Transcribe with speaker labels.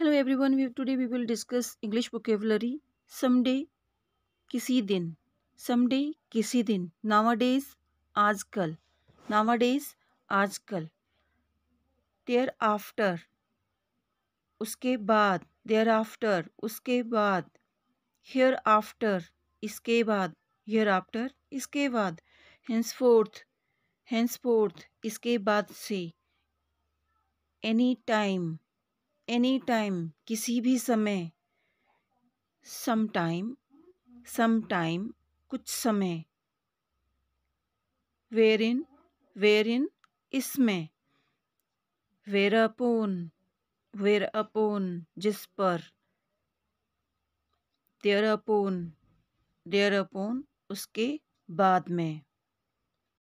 Speaker 1: hello everyone we today we will discuss English vocabulary someday किसी दिन someday किसी दिन नावा डेज आजकल नावा डेज आजकल देयर आफ्टर उसके बाद देयर आफ्टर उसके बाद हेयर आफ्टर इसके बाद हेयर आफ्टर इसके बाद हैंस फोर्थ हैंस फोर्थ इसके बाद से एनी टाइम एनी टाइम किसी भी समय सम टाइम सम टाइम कुछ समय वेर इन वेर इन इसमें वेर अपोन वेर अपोन जिस पर देर अपोन देर अपोन उसके बाद में